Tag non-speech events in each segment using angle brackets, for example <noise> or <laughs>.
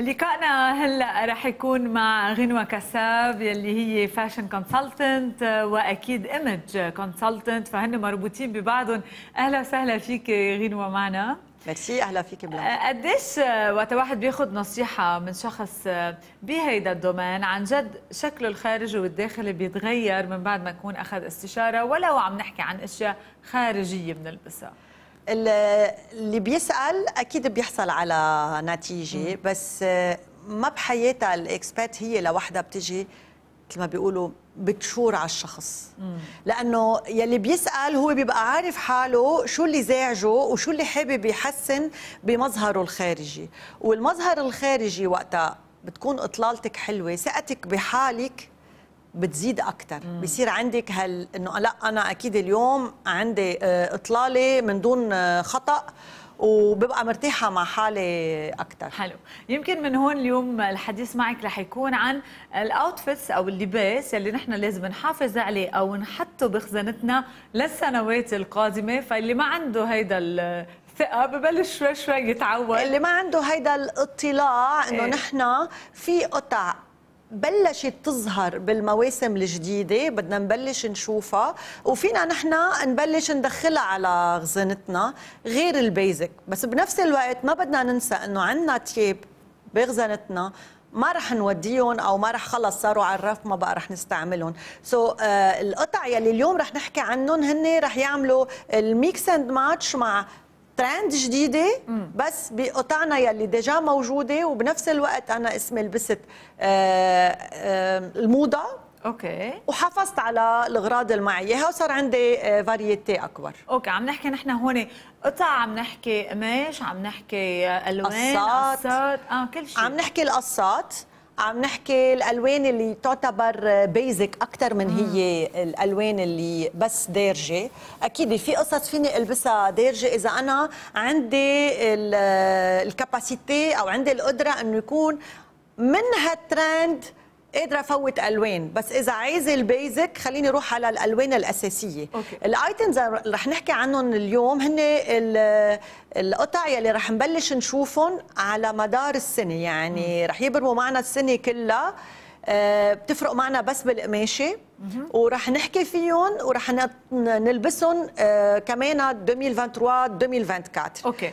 لقائنا هلا رح يكون مع غنوة كساب يلي هي فاشن كونسلتنت واكيد ايمج كونسلتنت فهن مربوطين ببعضهم اهلا وسهلا فيك غنوة معنا ميرسي اهلا فيك بلا أه، قديش أه، وقت واحد بياخذ نصيحه من شخص أه، بهيدا الدومين عن جد شكله الخارجي والداخلي بيتغير من بعد ما يكون اخذ استشاره ولو عم نحكي عن اشياء خارجيه بنلبسها اللي بيسال اكيد بيحصل على نتيجه بس ما بحياتها الاكسبات هي لوحدها بتجي مثل ما بيقولوا بتشور على الشخص مم. لانه يلي بيسال هو بيبقى عارف حاله شو اللي زعجه وشو اللي حابب يحسن بمظهره الخارجي والمظهر الخارجي وقتها بتكون اطلالتك حلوه ثقتك بحالك بتزيد اكثر بصير عندك هال انه لا انا اكيد اليوم عندي آه، اطلاله من دون آه، خطا وببقى مرتاحه مع حالي اكثر حلو يمكن من هون اليوم الحديث معك رح يكون عن الاوتفيتس او اللباس اللي نحن لازم نحافظ عليه او نحطه بخزانتنا للسنوات القادمه فاللي ما عنده هيدا آه، ثقه ببلش شوي شوي يتعود اللي ما عنده هيدا الاطلاع انه إيه؟ نحن في قطع بلشت تظهر بالمواسم الجديده بدنا نبلش نشوفها وفينا نحن نبلش ندخلها على خزانتنا غير البيزك بس بنفس الوقت ما بدنا ننسى انه عندنا تياب بخزانتنا ما رح نوديهم او ما رح خلص صاروا على الرف ما بقى رح نستعملهم سو so, uh, القطع يلي اليوم رح نحكي عنهم هن رح يعملوا الميكس اند ماتش مع ترند جديده بس بقطعنا يلي ديجا موجوده وبنفس الوقت انا اسمي لبست آه، آه، الموضه اوكي وحافظت على الاغراض اللي معي اياها وصار عندي فاريتي آه، اكبر اوكي عم نحكي نحن هون قطع عم نحكي قماش عم نحكي الوان قصات اه كل شيء عم نحكي القصات عم نحكي الالوان اللي تعتبر بيزك اكثر من هي الالوان اللي بس دارجه اكيد في قصص فيني البسها دارجه اذا انا عندي الكاباسيتي او عندي القدره انه يكون من هالترند قادره فوت الوان بس اذا عايزه البيزك خليني اروح على الالوان الاساسيه الايتمز اللي رح نحكي عنهم اليوم هن القطع يلي رح نبلش نشوفهم على مدار السنه يعني رح يبرموا معنا السنه كلها آه، بتفرق معنا بس بالقماشه ورح نحكي فيهم ورح نلبسهم آه، كمان 2023 2024 اوكي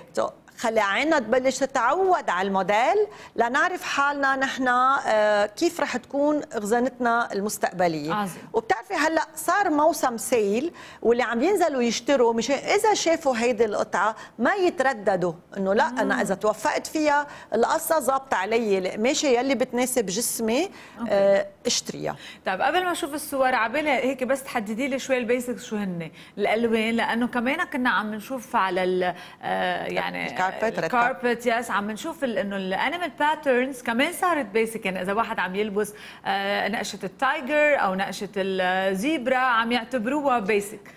خلي عنا تبلش تتعود على الموديل لنعرف حالنا نحن آه، كيف رح تكون خزانتنا المستقبليه عزيز. وبتعرفي هلا صار موسم سيل واللي عم ينزلوا يشتروا مش اذا شافوا هيدي القطعه ما يترددوا انه لا انا اذا توفقت فيها القصه ظابطه علي القماشه يلي بتناسب جسمي آه، اشتريها طيب قبل ما اشوف الصور عبالي هيك بس تحددي لي شوي البيسكس شو هن الالوان لانه كمان كنا عم نشوف على ال آه، يعني الكاربت ريد كاربت يس عم نشوف انه الانيمال باترنز كمان صارت بيسك يعني اذا واحد عم يلبس آه، نقشه التايجر او نقشه الزيبرا عم يعتبروها بيسك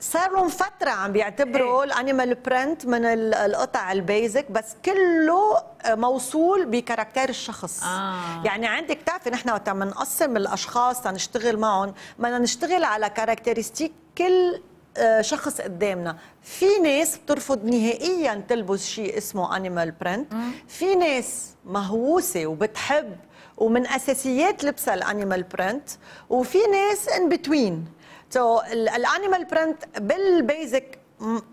صار لهم فترة عم بيعتبروا إيه؟ الانيمال برنت من القطع البيزك بس كله آه، موصول بكاركتير الشخص آه. يعني عندك تعرفي نحن وقت بنقسم الاشخاص تنشتغل معهم بدنا نشتغل على كاركتيرستيك كل آه، شخص قدامنا في ناس بترفض نهائيا تلبس شيء اسمه انيمال برنت في ناس مهووسه وبتحب ومن اساسيات لبسها الانيمال برنت وفي ناس ان بتوين سو الانيمال برنت بالبيزك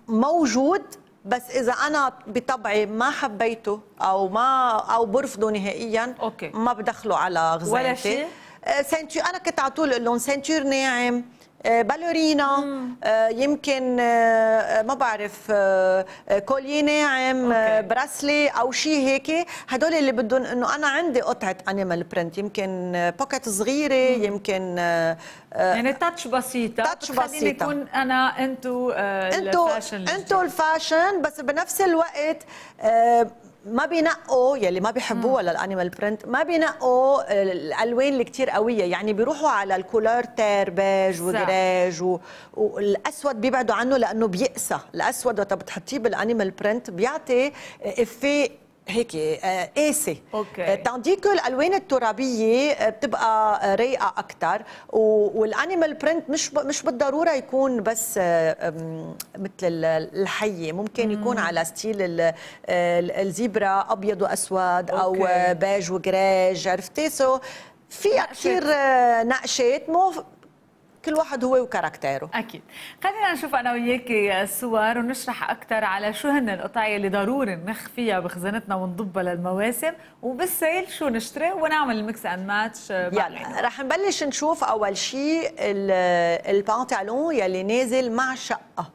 موجود بس اذا انا بطبعي ما حبيته او ما او برفضه نهائيا أوكي. ما بدخله على غزالتي ولا شيء سنتير آه، انا كنت على طول اقول لهم سنتير ناعم آه، باليرينا آه، يمكن آه، ما بعرف كولي ناعم براسلي او شيء هيك هدول اللي بدهم انه انا عندي قطعه انيمال برنت يمكن بوكيت صغيره مم. يمكن يعني تاتش بسيطه تاتش بسيطه يكون انا انتو الفاشن انتو الفاشن بس بنفس الوقت ما بينقوا يلي ما بيحبوها للانيمال برنت ما بينقوا الالوان اللي كثير قويه يعني بيروحوا على الكولور تير بيج وجراج و... والاسود بيبعدوا عنه لانه بيقسى الاسود وقت بتحطيه بالانيمال برنت بيعطي افيه هيك قاسي آه، أوكي. آه، تانديكو الالوان الترابيه آه، بتبقى رايقه اكثر والانيمال برنت مش مش بالضروره يكون بس مثل الحيه ممكن يكون مم. على ستيل الزيبرا ابيض واسود أوكي. او بيج وجراج عرفتي سو في كثير نقشات مو كل واحد هو وكاركتيره اكيد خلينا نشوف انا وياك الصور ونشرح اكثر على شو هن القطع اللي ضروري نخفيها بخزانتنا ونضبها للمواسم وبالسيل شو نشتري ونعمل الميكس اند ماتش يلا رح نبلش نشوف اول شيء البانتالون يلي نازل مع شقه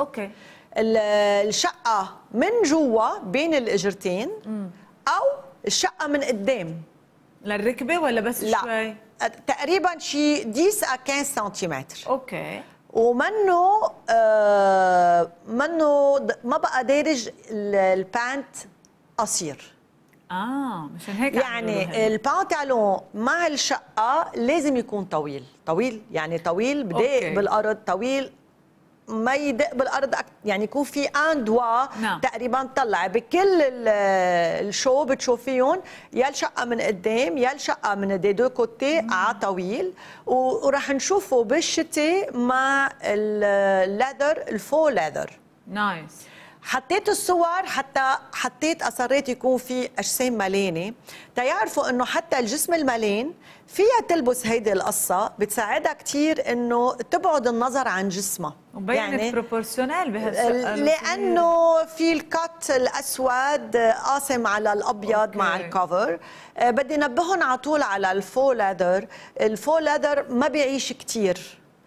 اوكي الشقه من جوا بين الاجرتين او الشقه من قدام للركبه ولا بس لا. شوي تقريبا شي 10 ا 15 سنتيمتر اوكي ومنه آه منه ما بقى دارج البانت قصير اه مشان هيك يعني البانتالون مع الشقه لازم يكون طويل طويل يعني طويل بدقائق بالارض طويل ما يدق بالارض يعني يكون في ان نعم. دوا تقريبا طلع بكل الشو بتشوفيهم يا الشقه من قدام يا الشقه من دي دو كوتي على آه، طويل وراح نشوفه بالشتاء مع الليذر الفو ليذر نايس حطيت الصور حتى حطيت اصريت يكون في اجسام ملانه تيعرفوا انه حتى الجسم الملين فيها تلبس هيدي القصة بتساعدها كتير انه تبعد النظر عن جسمها يعني بروبورسيونال بهالسؤال لانه في الكات الاسود قاسم على الابيض أوكي. مع الكفر آه، بدي نبههم على طول على الفو لادر الفو لادر ما بيعيش كتير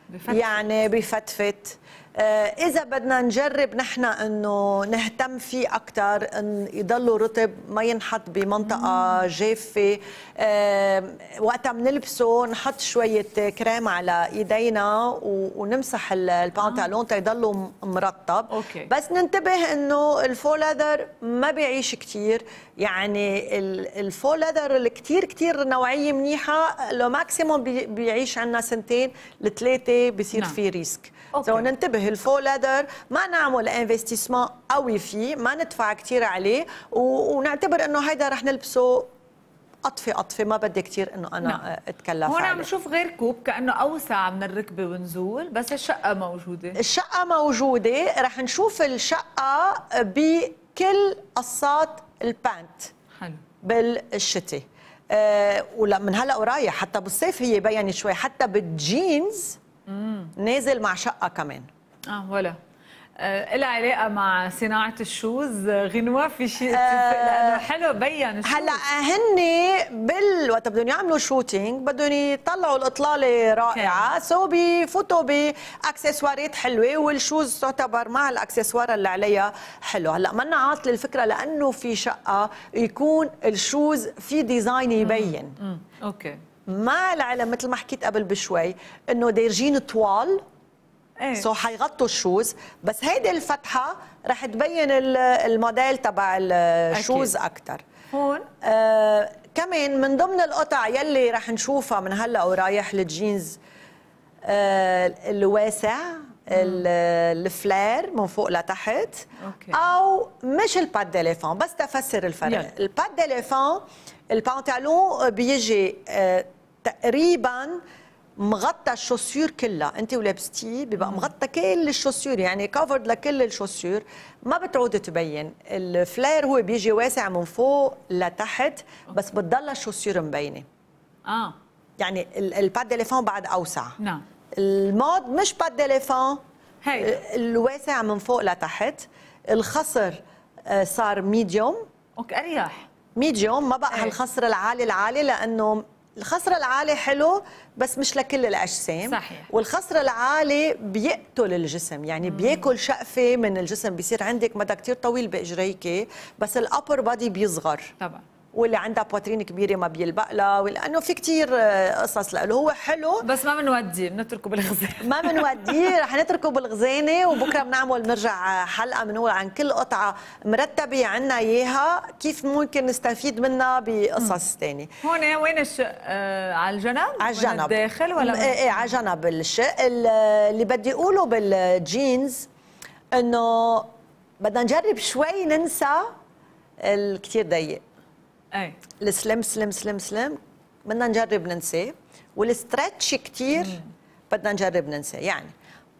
بفتفت. يعني بفتفت آه، إذا بدنا نجرب نحن إنه نهتم فيه أكثر إن يضلوا رطب ما ينحط بمنطقة جافة آه، وقتها بنلبسه نحط شوية كريم على إيدينا ونمسح البنطلون تيضلوا مرطب أوكي. بس ننتبه إنه الفولاذر ما بيعيش كثير يعني الفولاذر ليذر اللي كثير كثير نوعية منيحة لو ماكسيموم بيعيش عندنا سنتين لثلاثة بصير نعم. في ريسك سو ننتبه الفو ما نعمل انفستيسمون قوي فيه ما ندفع كثير عليه ونعتبر انه هيدا رح نلبسه قطفه قطفه ما بدي كثير انه انا نعم. اتكلف هون عم نشوف غير كوب كانه اوسع من الركبه ونزول بس الشقه موجوده الشقه موجوده رح نشوف الشقه بكل قصات البانت حلو بالشتاء أه ولا من هلا ورايح حتى بالصيف هي بينت شوي حتى بالجينز مم. نازل مع شقه كمان اه ولا آه، إلا علاقة مع صناعه الشوز غنوه في شيء آه لانه حلو بين هلا هن بال وقت بدهم يعملوا شوتينج بدهم يطلعوا الاطلاله رائعه سو بفوتوا باكسسوارات حلوه والشوز تعتبر مع الاكسسوار اللي عليها حلو هلا منا عاطله الفكره لانه في شقه يكون الشوز في ديزاين يبين مم. مم. اوكي مع العلم مثل ما حكيت قبل بشوي انه دايرجين طوال ايه سو حيغطوا الشوز بس هيدي الفتحه رح تبين الموديل تبع الشوز اكثر هون آه كمان من ضمن القطع يلي رح نشوفها من هلا ورايح الجينز آه الواسع الفلير من فوق لتحت أوكي. او مش الباد ديليفون بس تفسر الفرق الباد ديليفون البانتالون بيجي تقريبا مغطى الشوسيور كلها انت ولابستيه بيبقى مغطى كل الشوسيور يعني كفرد لكل الشوسيور ما بتعود تبين الفلير هو بيجي واسع من فوق لتحت بس بتضل الشوسيور مبينه اه يعني الباد ديليفون بعد اوسع نعم المود مش باد ديليفون آه، الواسع من فوق لتحت الخصر آه، صار ميديوم اوكي اريح 100 يوم ما بقى إيه. هالخصر العالي العالي لانه الخصر العالي حلو بس مش لكل الاجسام صحيح والخصر العالي بيقتل الجسم يعني مم. بياكل شقفه من الجسم بيصير عندك مدى كتير طويل باجريكي بس الابر بادي بيصغر طبعا واللي عندها بوترين كبيره ما بيلبق لها لانه في كثير آه، قصص له هو حلو بس ما بنوديه بنتركه بالخزانه ما بنوديه <laughs> رح نتركه بالخزانه وبكره بنعمل بنرجع حلقه بنقول عن كل قطعه مرتبه عنا اياها كيف ممكن نستفيد منها بقصص ثانيه هون وين الشق آه على الجنب على الجنب الداخل ولا ايه, ايه على جنب الشق اللي بدي اقوله بالجينز انه بدنا نجرب شوي ننسى الكثير ضيق اي السلم سلم سلم سلم بدنا نجرب ننساه والستريتش كثير بدنا نجرب ننساه يعني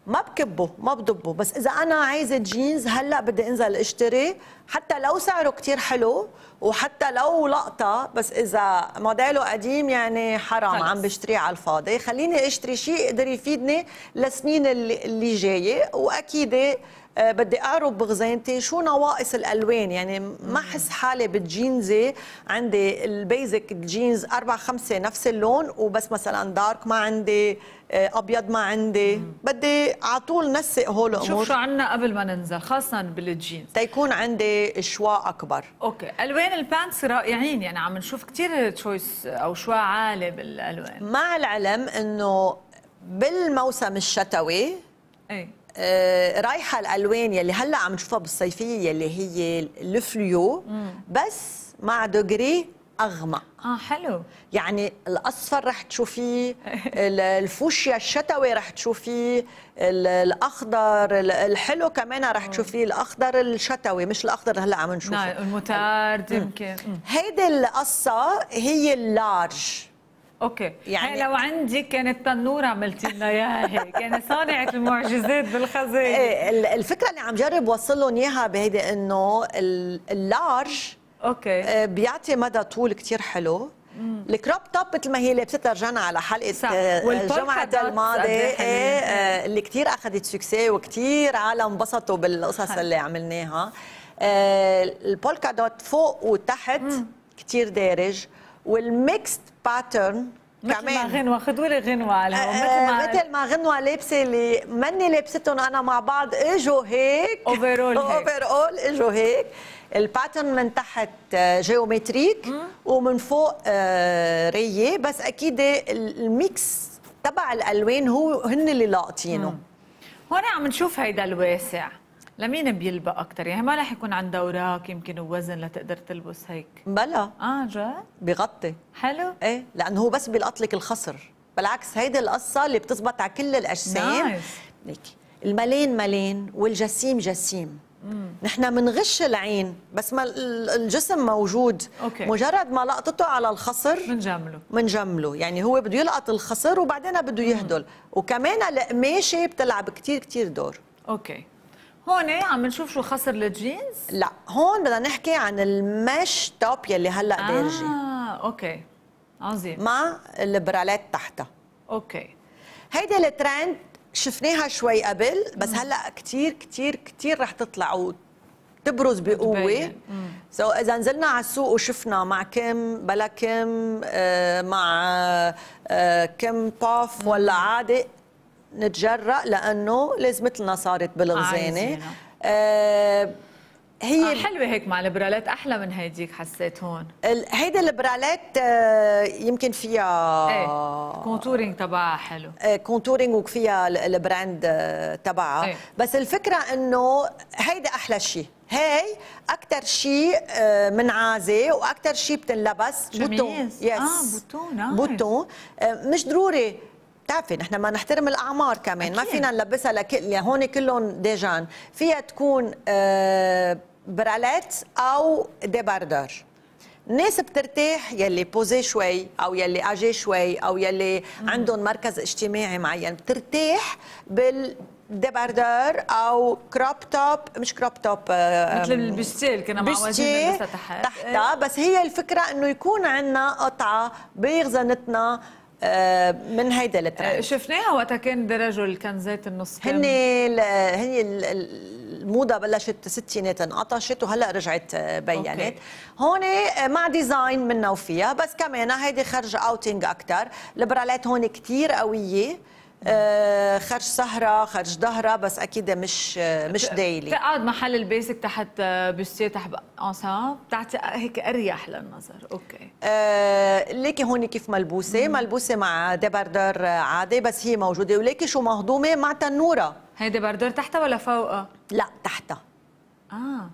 ما بكبه ما بضبه بس اذا انا عايزه جينز هلا بدي انزل اشتري حتى لو سعره كثير حلو وحتى لو لقطه بس اذا موديله قديم يعني حرام خلص. عم بشتريه على الفاضي خليني اشتري شيء يقدر يفيدني لسنين اللي, اللي جايه واكيد آه، بدي اقرب بغزينتي شو نواقص الالوان يعني ما احس حالي بالجينزي عندي البيزك الجينز اربع خمسه نفس اللون وبس مثلا دارك ما عندي آه، ابيض ما عندي بدي على طول نسق هول الامور شوف شو عندنا قبل ما ننزل خاصه بالجينز تيكون عندي شواء اكبر اوكي الوان البانتس رائعين يعني عم نشوف كثير تشويس او شواء عالي بالالوان مع العلم انه بالموسم الشتوي ايه آه، رايحه الالوان يلي هلا عم نشوفها بالصيفيه يلي هي الفليو بس مع دوغري اغمق اه حلو يعني الاصفر رح تشوفيه <laughs> الفوشيا الشتوي رح تشوفيه الاخضر الحلو كمان رح آه. تشوفيه الاخضر الشتوي مش الاخضر هلا عم نشوفه نعم المتارد يمكن هيدي القصه هي اللارج اوكي يعني لو عندي كانت تنوره عملتي لنا اياها هيك يعني صانعه المعجزات بالخزانه إيه، الفكره اللي عم جرب وصل لهم اياها بهيدي انه اللارج اوكي آه، بيعطي مدى طول كثير حلو الكروب توب مثل ما هي لابستها رجعنا على حلقه آه، الجمعه إيه الماضي إيه اللي كثير اخذت سكسي وكثير عالم انبسطوا بالقصص اللي عملناها آه، البولكا دوت فوق وتحت كثير دارج والميكست باترن كمان مثل آه، آه، ما غنوه خذوا لي غنوه عليهم مثل ما مثل ما غنوه لابسه اللي ماني لابستهم انا مع بعض اجوا هيك اوفرول اوفرول <laughs> اجوا هيك الباترن من تحت جيومتريك آه، ومن فوق ريه بس اكيد الميكس تبع الالوان هو هن اللي لاقطينه هون عم نشوف هيدا الواسع لمين بيلبق اكثر يعني ما رح يكون عنده اوراق يمكن ووزن لتقدر تلبس هيك بلا اه جد بغطي حلو ايه لانه هو بس بيلقط لك الخصر بالعكس هيدي القصه اللي بتزبط على كل الاجسام نايس. ليك الملين ملين والجسيم جسيم نحن منغش العين بس ما الجسم موجود أوكي. مجرد ما لقطته على الخصر منجمله منجمله يعني هو بده يلقط الخصر وبعدين بده يهدل مم. وكمان القماشه بتلعب كثير كثير دور اوكي هون إيه؟ عم نشوف شو خسر الجينز لا هون بدنا نحكي عن المش توب يلي هلا آه دارجي اه اوكي عظيم مع البراليت تحتها اوكي هيدي الترند شفناها شوي قبل بس هلا كثير كثير كثير رح تطلع وتبرز بقوه سو so اذا نزلنا على السوق وشفنا مع كم بلا كم آه مع آه كم باف ولا عادي نتجرأ لأنه لازمتلنا صارت بالغزانة آه، آه، هي آه حلوه هيك مع البرالات احلى من هيديك حسيت هون هيدا البرالات آه، يمكن فيها ايه كونتورينج تبعها حلو ايه كونتورينج وفيها البراند تبعها ايه. بس الفكره انه هيدا احلى شيء هاي اكثر شيء منعازه واكثر شيء بتنلبس بوتون يس اه بوتون آه. بوتون مش ضروري بتعرفي نحن ما نحترم الاعمار كمان أكيد. ما فينا نلبسها لك يعني هون كلهم ديجان فيها تكون آه، براليت او ديباردر الناس بترتاح يلي بوزي شوي او يلي اجي شوي او يلي عندهم مركز اجتماعي معين بترتاح بال دبردر او كروب توب مش كروب توب آه، مثل البستيل كنا معودين تحت تحتها إيه. بس هي الفكره انه يكون عندنا قطعه بخزانتنا آه، من هيدا الترند آه، شفناها وقتها كان درجوا الكنزات النص هن هن الموضه بلشت ستينات انقطشت وهلا رجعت آه، بينت هون مع ديزاين منا وفيها بس كمان هيدي خرج اوتينج اكثر البرالات هون كثير قويه آه، خرج سهره خرج ظهره بس اكيد مش مش ديلي تقعد محل البيسك تحت آه، بوستيه تحت انسان بتعطي هيك اريح للنظر اوكي آه ليكي هون كيف ملبوسه مم. ملبوسه مع ديباردر عادي بس هي موجوده وليكي شو مهضومه مع تنوره هي ديباردر تحتها ولا فوقها لا تحتها اه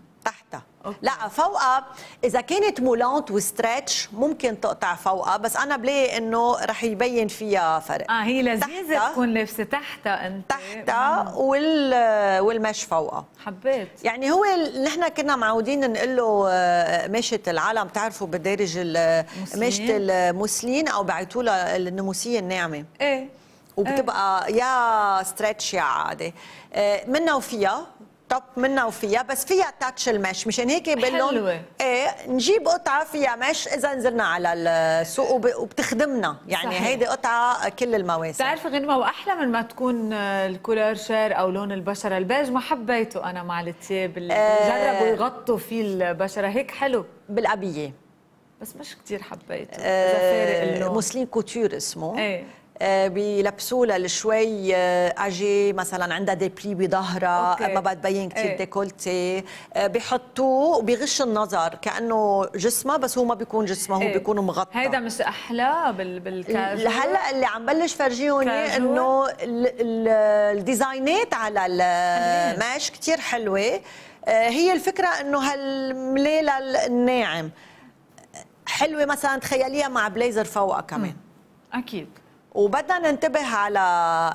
أوكي. لا فوقها اذا كانت مولانت وستريتش ممكن تقطع فوقها بس انا بلاقي انه رح يبين فيها فرق اه هي لذيذه تكون لابسه تحتها انت تحتها وال والمش فوقها حبيت يعني هو نحن كنا معودين نقول له آه، مشة العالم تعرفوا بدارج مشة المسلين او بعثوا لها النموسيه الناعمه ايه, إيه. وبتبقى ايه. يا ستريتش يا عادي آه، منا وفيها توب منها وفيها بس فيها تاتش المش مشان هيك بقول لهم ايه نجيب قطعه فيها مش اذا نزلنا على السوق وبتخدمنا يعني هيدي قطعه كل المواسم بتعرف غنوه واحلى من ما تكون آه، الكولر شير او لون البشره البيج ما حبيته انا مع التياب اللي آه جربوا يغطوا فيه البشره هيك حلو بالابيه بس مش كثير حبيته اذا آه، فارق اللون مسلين كوتور اسمه ايه آه، بيلبسوها لها شوي آه، اجي مثلا عندها ديبلي بظهرها ما بتبين كثير ايه. ديكولتي آه، بحطوه وبغش النظر كانه جسمها بس هو ما بيكون جسمه هو ايه. بيكون مغطى هيدا مش احلى بالكاجوال هلا اللي عم بلش فرجيهم انه الديزاينات على الماش كثير حلوه هي الفكره انه هالمليله الناعم حلوه مثلا تخيليها مع بليزر فوقها كمان اكيد وبدنا ننتبه على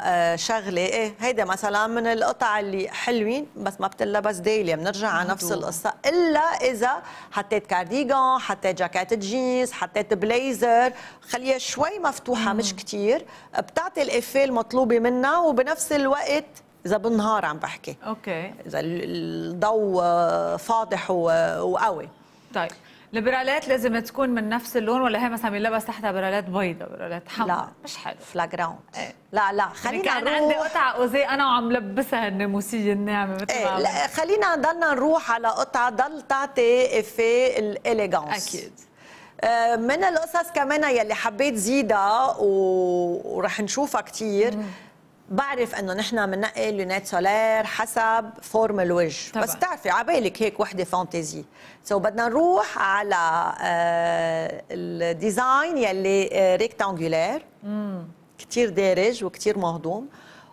آه، شغله ايه هيدا مثلا من القطع اللي حلوين بس ما بتلبس ديلي بنرجع على نفس القصه الا اذا حطيت كارديغان حطيت جاكيت جينز حطيت بليزر خليها شوي مفتوحه مم. مش كتير بتعطي الافيه المطلوبه منها وبنفس الوقت اذا بالنهار عم بحكي اوكي اذا الضوء آه، فاضح وقوي طيب البرالات لازم تكون من نفس اللون ولا هي مثلا بنلبس تحتها برالات بيضاء برالات حمراء لا مش حلو فلاجراوند ايه. لا لا يعني خلينا يعني كان عندي قطعه اوزي انا وعم لبسها الناموسيه الناعمه مثل ايه لا خلينا ضلنا نروح على قطعه ضل تعطي في الاليغانس اكيد آه، من القصص كمان يلي حبيت زيدها ورح نشوفها كثير بعرف انه نحن بننقي لونات سولير حسب فورم الوجه طبعا. بس بتعرفي عبالك هيك وحده فانتزي سو so بدنا نروح على آه، الديزاين يلي ريكتانجولير آه، كثير دارج وكثير مهضوم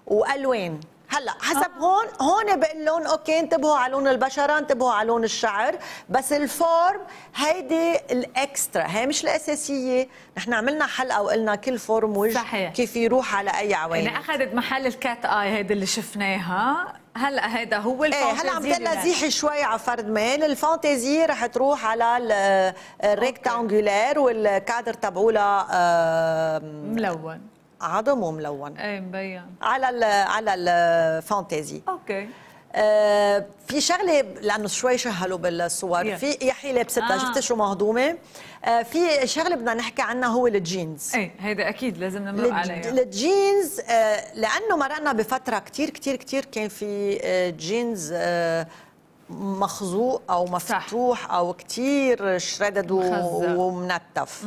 والوان هلا آه. حسب هون هون بقول لهم اوكي انتبهوا على لون البشره انتبهوا على لون الشعر بس الفورم هيدي الاكسترا هي مش الاساسيه نحن عملنا حلقه وقلنا كل فورم وجه صحيح. كيف يروح على اي عوين يعني اخذت محل الكات اي هيدي اللي شفناها هلا هيدا هو الفانتازي ايه هلا عم تلازيحي شوي على فرد ميل الفانتازي رح تروح على الريكتانجولير والكادر تبعولها ملون عظم ملون ايه مبين على ال على الفانتازي اوكي آه في شغله لانه شوي شهلوا بالصور yeah. في يحيى لابستها آه. شفتي شو مهضومه آه في شغله بدنا نحكي عنها هو الجينز ايه هيدا اكيد لازم نمرق عليها الجينز آه لانه مرقنا بفتره كثير كثير كثير كان في آه، جينز آه مخزوق او مفتوح صح. او كثير شردد ومنتف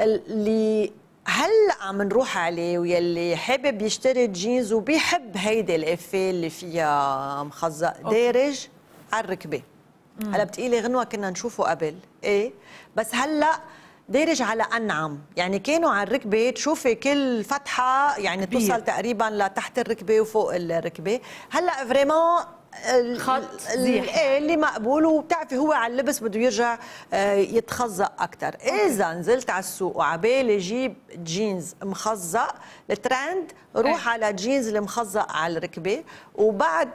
اللي هلا عم نروح عليه ويلي حابب يشتري جينز وبيحب هيدي الافيه اللي فيها مخزق دارج على الركبه هلا بتقيلي غنوه كنا نشوفه قبل ايه بس هلا دارج على انعم يعني كانوا على الركبه تشوفي كل فتحه يعني بتوصل توصل تقريبا لتحت الركبه وفوق الركبه هلا فريمون خط زيح إيه، اللي مقبول وبتعرفي هو على اللبس بده يرجع آه، يتخزق اكثر اذا نزلت على السوق وعبالي جيب جينز مخزق الترند روح إيه. على جينز المخزق على الركبه وبعد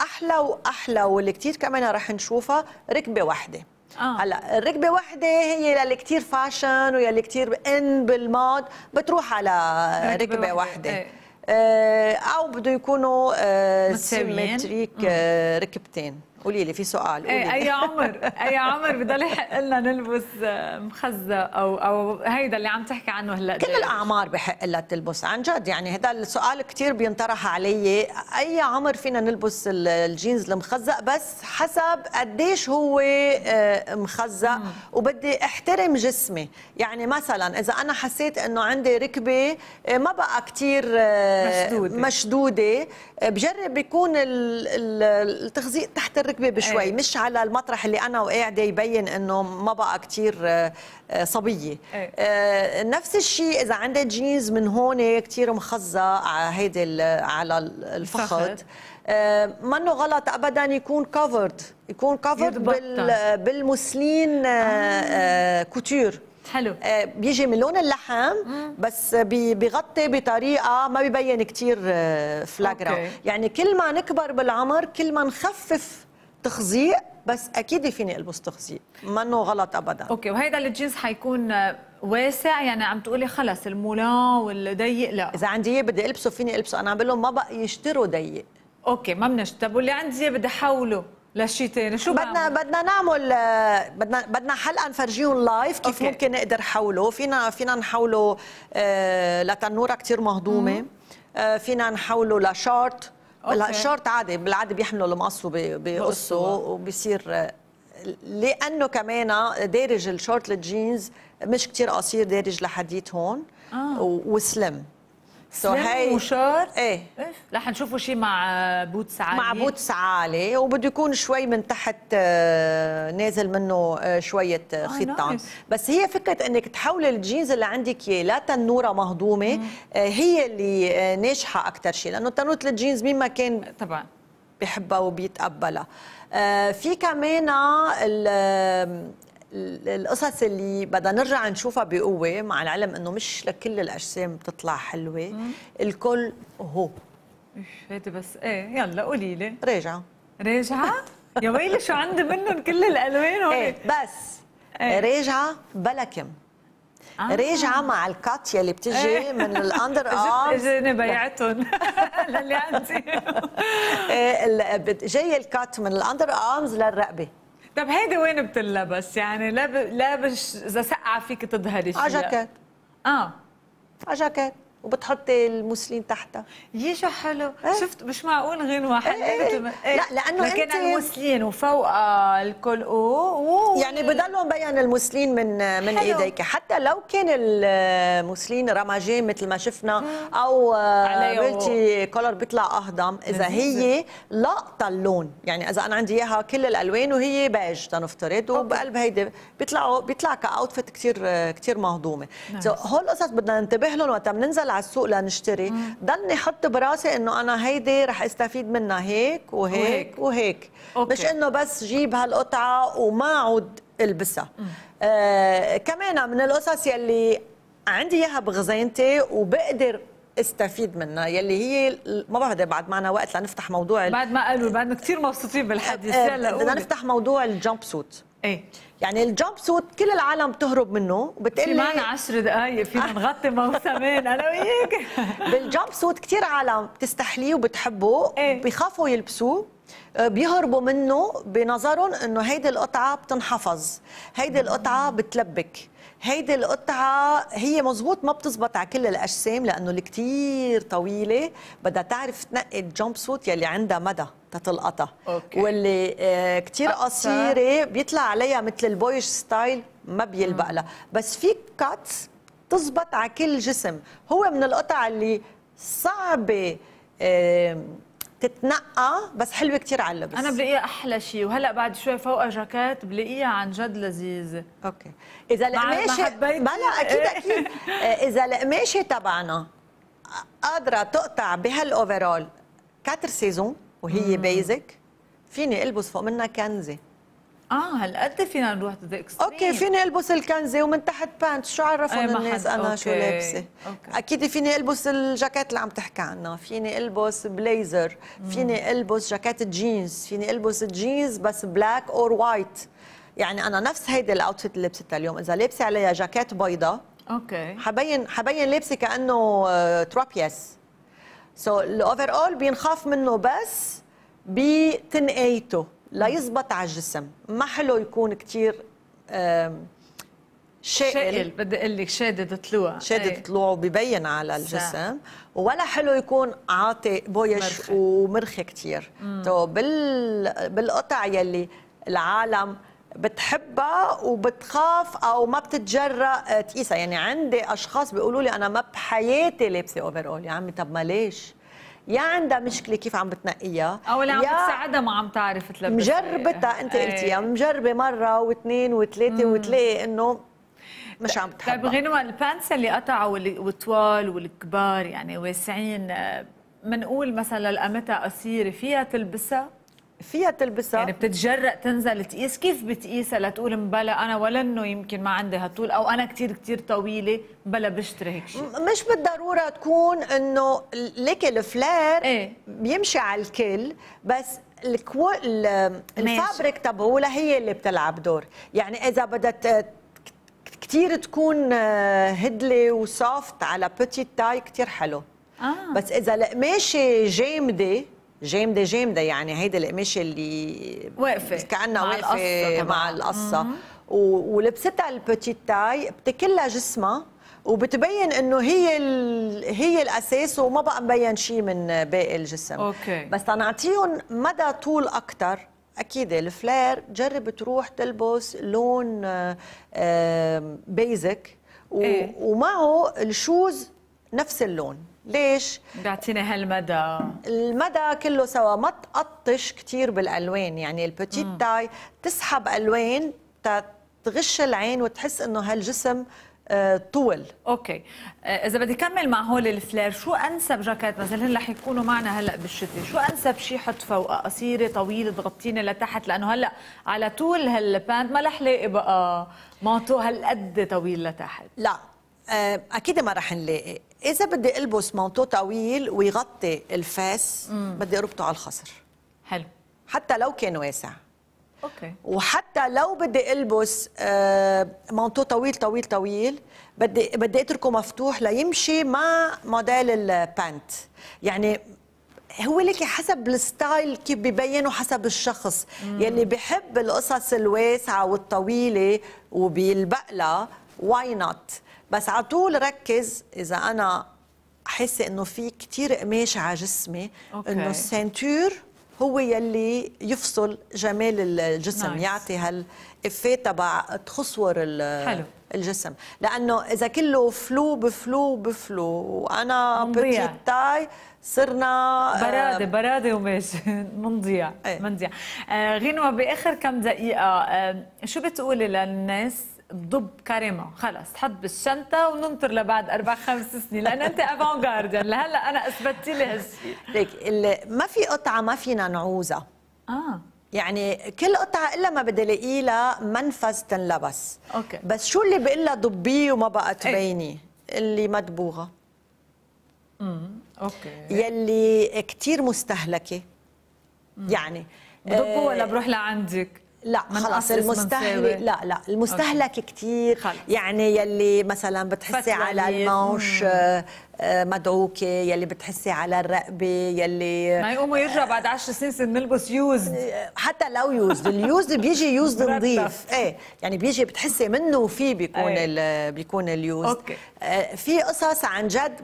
احلى واحلى واللي كثير كمان رح نشوفها ركبه واحده آه. هلا الركبه واحده هي للي كثير فاشن وياللي كثير ان بالماض بتروح على ركبه, ركبة واحده, واحدة. إيه. آه، او بده يكونوا آه، سيمتريك آه، ركبتين قولي لي في سؤال قولي اي عمر اي عمر بضل يحق لنا نلبس مخزه او او هيدا اللي عم تحكي عنه هلا كل الاعمار بحق لها تلبس عن جد يعني هذا السؤال كثير بينطرح علي اي عمر فينا نلبس الجينز المخزق بس حسب قديش هو آه، مخزق وبدي احترم جسمي يعني مثلا اذا انا حسيت انه عندي ركبه آه، ما بقى كثير آه، مشدوده مشدوده بجرب يكون التخزيق تحت الركبة ركبه بشوي أيه. مش على المطرح اللي انا وقاعده يبين انه ما بقى كثير آه، آه، صبيه أيه. آه، نفس الشيء اذا عندها جينز من هون كثير مخزه على هيدي على الفخذ منه غلط ابدا يكون كفرد يكون كفرد بالمسلين آه. كوتور حلو بيجي من لون اللحم بس بيغطي بطريقه ما بيبين كثير فلاجرا يعني كل ما نكبر بالعمر كل ما نخفف تخزيق بس اكيد فيني البس تخزيق انه غلط ابدا اوكي وهيدا الجينز حيكون آه، واسع يعني عم تقولي خلص المولان والضيق لا اذا عندي اياه بدي البسه فيني البسه انا عم بقول لهم ما بقى يشتروا ضيق اوكي ما بنشتري طب واللي عندي اياه بدي احوله لشيء ثاني شو بدنا بعمل؟ بدنا نعمل آه، بدنا بدنا حلقه نفرجيهم لايف كيف أوكي. ممكن نقدر حوله فينا فينا نحوله آه، لتنوره كثير مهضومه مم. فينا نحوله لشورت لا الشورت عادي بالعاده بيحملوا المقص وبيقصوا وبيصير لانه كمان دارج الشورت الجينز مش كتير قصير دارج لحديد هون آه. وسلم سو هي وشار ايه رح نشوفوا شيء مع بوتس عالي مع بوتس عالي وبده يكون شوي من تحت آه، نازل منه آه، شويه آه، خيطان بس هي فكره انك تحولي الجينز اللي عندك اياه لتنوره مهضومه هي اللي ناجحه اكثر شيء لانه تنوره الجينز مين ما كان طبعا بحبها وبيتقبلها في كمان القصص اللي بدنا نرجع نشوفها بقوه مع العلم انه مش لكل الاجسام بتطلع حلوه الكل هو هيدا بس ايه يلا قولي لي راجعه راجعه يا ويلي شو عندي منهم كل الالوان هون ايه بس ايه. راجعه بلا كم آه. راجعه مع الكات يلي بتجي ايه. من الاندر ارمز اجاني بيعتهم <laughs> للي عندي جاي الكات من الاندر ارمز للرقبه طب هيدي وين بتلبس يعني لابس اذا سقع فيك تظهري شيء اه جاكيت اه, آه، جاكيت وبتحطي الموسلين تحتها يجو حلو ايه؟ شفت مش معقول غنوه حلوه ايه؟, إيه. مثل ما ايه؟ لا لانه لكن انت... الموسلين وفوقها الكل او يعني بضلهم مبين يعني الموسلين من من ايديك حتى لو كان الموسلين رمجي مثل ما شفنا او ملتي كولر بيطلع اهضم اذا هي لقطه اللون يعني اذا انا عندي اياها كل الالوان وهي بيج تنفترض وبقلب هيدي بيطلعوا بيطلع كاوتفيت كثير كثير مهضومه نعم. هول القصص بدنا ننتبه لهم وقت بننزل على السوق لنشتري ضلني حط براسي انه انا هيدي رح استفيد منها هيك وهيك وهيك, وهيك. أوكي. مش انه بس جيب هالقطعه وما عود البسها آه كمان من القصص يلي عندي اياها بغزينتي وبقدر استفيد منها يلي هي ما بعرف بعد معنا وقت لنفتح موضوع بعد ما قالوا بعد ما كثير مبسوطين بالحديث آه، يلا بدنا نفتح موضوع الجامب سوت ايه يعني الجامب سوت كل العالم بتهرب منه وبتقلي في معنا 10 دقائق فينا <laughs> نغطي موسمين انا وياك بالجامب سوت كثير عالم بتستحليه وبتحبه ايه؟ بيخافوا يلبسوه آه، بيهربوا منه بنظرهم انه هيدي القطعه بتنحفظ هيدي القطعه بتلبك هيدي القطعة هي مزبوط ما بتزبط على كل الأجسام لأنه الكتير طويلة بدها تعرف تنقي الجمب سوت يلي عندها مدى تتلقطها واللي آه، كتير قصيرة بيطلع عليها مثل البويش ستايل ما بيلبق لها بس في كاتس تزبط على كل جسم هو من القطع اللي صعبة آه تتنقى بس حلوه كثير على اللبس انا بلاقيها احلى شيء وهلا بعد شوي فوقها جاكيت بلاقيها عن جد لذيذه اوكي اذا القماشه بلا اكيد اكيد إيه. آه، اذا القماشه تبعنا قادره تقطع بهالاوفرول كاتر سيزون وهي مم. بيزك فيني البس فوق منها كنزه اه هالقد فينا نروح تو ذا اكستريم اوكي فيني البس الكنزه ومن تحت بانت شو عرفهم الناس انا أوكي. شو لابسه اكيد فيني البس الجاكيت اللي عم تحكي عنها فيني البس بليزر فيني البس جاكيت جينز فيني البس جينز بس بلاك اور وايت يعني انا نفس هيدي الاوتفيت اللي لبستها اليوم اذا لابسه عليها جاكيت بيضاء اوكي حبين حبين لابسه كانه تروبيس سو الاوفر اول بينخاف منه بس بتنقيته لا يزبط على الجسم ما حلو يكون كثير شائل, شائل بدي اقول لك شادد طلوع شادد إيه. طلوع وبيبين على الجسم ولا حلو يكون عاطي بويش ومرخي كثير تو بال بالقطع يلي العالم بتحبها وبتخاف او ما بتتجرأ آه، تقيسها يعني عندي اشخاص بيقولوا لي انا ما بحياتي لابسه اوفر اول يا عمي طب ما ليش يا عندها مشكله كيف عم بتنقيها او لا عم تساعدها ما عم تعرف تلبسها مجربتها انت قلتيها إيه. مجربه مره واثنين وثلاثه وتلاقي انه مش عم تحبها طيب غنوة البانس اللي قطعوا والطوال والكبار يعني واسعين بنقول آه، مثلا للأمتها قصيرة فيها تلبسها فيها تلبسها يعني بتتجرأ تنزل تقيس كيف بتقيسها لتقول مبلا انا ولا انه يمكن ما عندي هالطول او انا كثير كثير طويله بلا بشتري هيك شيء مش بالضروره تكون انه ليك الفلير ايه؟ بيمشي على الكل بس الكو... الفابريك تبعولها هي اللي بتلعب دور يعني اذا بدها كثير تكون آه، هدله وسوفت على بوتيت تاي كثير حلو آه. بس اذا القماشه جامده جامده جامده يعني هيدا القماشه اللي واقفه كانها واقفه مع القصه ولبستها البوتيت تاي بتكلها جسمها وبتبين انه هي هي الاساس وما بقى مبين شيء من باقي الجسم أوكي. بس تنعطيهم مدى طول اكثر اكيد الفلير جرب تروح تلبس لون بيزك آه، إيه؟ ومعه الشوز نفس اللون ليش؟ بيعطينا هالمدى المدى كله سوا ما تقطش كثير بالالوان يعني البوتيت تاي تسحب الوان تغش العين وتحس انه هالجسم آه، طول اوكي آه، اذا بدي كمل مع هول الفلير شو انسب جاكيت مثلا رح يكونوا معنا هلا بالشتاء شو انسب شيء حط فوقه قصيره طويله تغطينا لتحت لانه هلا على طول هالباند ما رح لاقي بقى مانتو هالقد طويل لتحت لا آه، اكيد ما راح نلاقي اذا بدي البس مانتو طويل ويغطي الفاس مم. بدي اربطه على الخصر حلو حتى لو كان واسع اوكي وحتى لو بدي البس آه، مانتو طويل طويل طويل بدي بدي اتركه مفتوح ليمشي مع موديل البانت يعني هو لك حسب الستايل كيف ببين وحسب الشخص مم. يلي بحب القصص الواسعه والطويله وبيلبق لها واي نوت بس على طول ركز اذا انا احس انه في كثير قماش على جسمي انه السنتور هو يلي يفصل جمال الجسم nice. يعطي هالإفيه تبع تخصور الجسم لانه اذا كله فلو بفلو بفلو وانا بتيت تاي صرنا براده آه براده وماشي <laughs> منضيع إيه. منضيع آه غنوه باخر كم دقيقه آه شو بتقولي للناس ضب كريمة خلص حط بالشنطه وننطر لبعد اربع <laughs> خمس سنين لان انت افون جاردن لهلا انا اثبتت لي هالشيء ليك ما في قطعه ما فينا نعوزها اه يعني كل قطعة إلا ما بدي الاقي لها منفذ تنلبس أوكي. بس شو اللي بقول لها ضبيه وما بقى إيه. تبيني اللي مدبوغة امم اوكي يلي كثير مستهلكة مم. يعني بضبوها ولا آه، بروح لعندك لا خلص المستهلك لا لا المستهلك كثير يعني يلي مثلا بتحسي على الموش آه، مدعوكه يلي بتحسي على الرقبه يلي ما يقوموا يرجعوا بعد 10 سنين سن نلبس يوزد آه، حتى لو يوزد اليوزد بيجي يوزد نظيف ايه يعني بيجي بتحسي منه وفيه بيكون أيه. بيكون اليوزد أوكي. آه، في قصص عن جد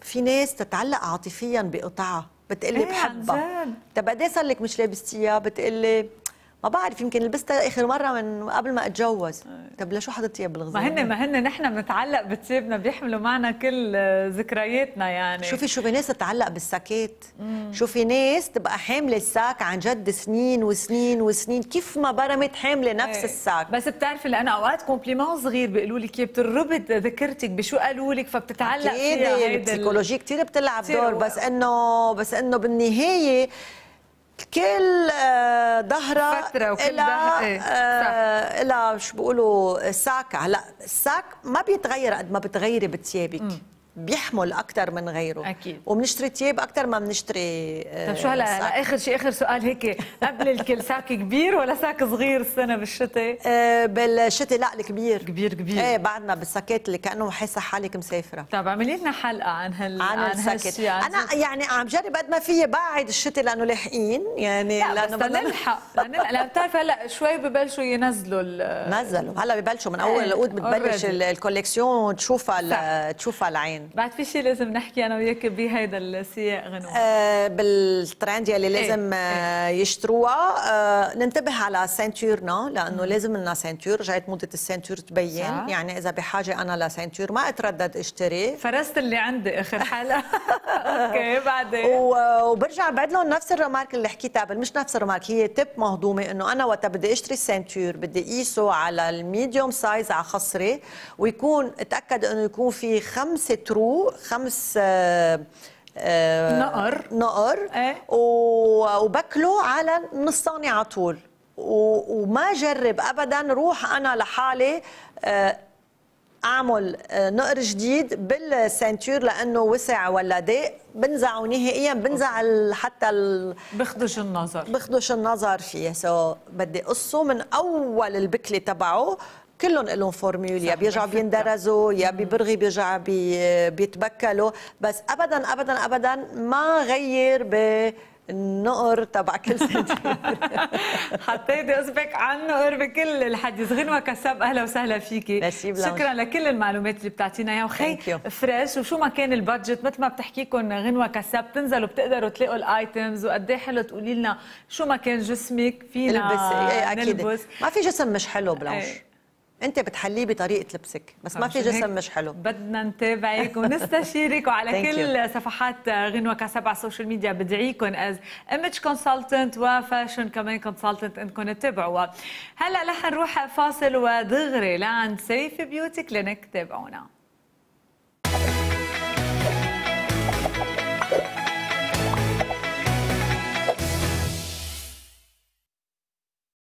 في ناس تتعلق عاطفيا بقطعها بتقلي إيه بحبها طب قد إيه صار لك مش لابس ثياب بتقلي ما بعرف يمكن لبستها اخر مره من قبل ما اتجوز طب لشو حاطط اياها ما هن ما هن نحن بنتعلق بتيابنا بيحملوا معنا كل ذكرياتنا يعني شوفي شو في ناس تتعلق بالساكات شو في ناس تبقى حامله الساك عن جد سنين وسنين وسنين كيف ما برمت حامله نفس ايه. الساك بس بتعرفي لأن اوقات كومبليمون صغير بيقولوا لك اياه بتربط ذكرتك بشو قالوا لك فبتتعلق فيها اكيد كثير بتلعب دور بس انه بس انه بالنهايه كل ظهره آه، فتره وكل الى إيه، آه، الى شو بيقولوا الساك هلا الساك ما بيتغير قد ما بتغيري بتيابك بيحمل اكثر من غيره اكيد وبنشتري ثياب اكثر ما بنشتري طيب شو هلا اخر شيء اخر سؤال هيك قبل الكل ساك كبير ولا ساك صغير السنه بالشتاء؟ آه بالشتاء لا الكبير كبير كبير ايه بعدنا بالساكات اللي كانه حاسه حالك مسافره طيب اعملي لنا حلقه عن هال عن, عن الساكات انا يعني عم جرب قد ما فيي بعد الشتاء لانه لاحقين يعني لا لانه بدنا نلحق لانه بتعرف هلا شوي ببلشوا ينزلوا نزلوا هلا ببلشوا من اول إيه، العقود بتبلش الكوليكسيون تشوفها تشوفها العين بعد في شيء لازم نحكي انا وياك بهيدا السياق غنوه آه بالترند يلي إيه، لازم ايه. آه، يشتروها آه ننتبه على سنتورنا لانه لازم لنا سنتور جايت موضه السنتور تبين صح. يعني اذا بحاجه انا لسنتور ما اتردد اشتري فرست اللي عندي اخر حلقه <laughs> اوكي بعدين وبرجع بعد لهم نفس الرمارك اللي حكيتها قبل مش نفس الرمارك هي تب مهضومه انه انا وقت بدي اشتري السنتور بدي اقيسه على الميديوم سايز على خصري ويكون اتاكد انه يكون في خمسه ترو خمس آه، نقر نقر إيه. وباكله على نصاني على طول وما جرب ابدا روح انا لحالي آه، اعمل آه، نقر جديد بالسنتور لانه وسع ولا ضيق بنزعه نهائيا بنزع حتى ال... بخدش النظر بخدش النظر فيه سو بدي قصه من اول البكله تبعه كلهم لهم فورميول يا بيرجعوا بيندرزوا يا ببرغي بيرجعوا بي... بيتبكلوا بس ابدا ابدا ابدا ما غير ب النقر تبع كل سنتين <laughs> حطيتي اصبعك على النقر بكل الحديث غنوه كساب اهلا وسهلا فيكي شكرا لكل المعلومات اللي بتعطينا اياها وخي فريش وشو ما كان البادجت مثل ما بتحكيكم غنوه كساب بتنزلوا بتقدروا تلاقوا الايتمز وقد ايه حلو تقولي لنا شو ما كان جسمك فينا إيه،, ايه اكيد نلبس. ما في جسم مش حلو بلانش ايه. انت بتحليه بطريقه لبسك بس ما في جسم مش حلو بدنا نتابعك ونستشيرك وعلى كل صفحات غنوه كسب على السوشيال ميديا بدعيكم از ايمج كونسلتنت وفاشن كمان كونسلتنت انكم تتابعوها هلا رح نروح فاصل ودغري لعند سيف بيوتي كلينك تابعونا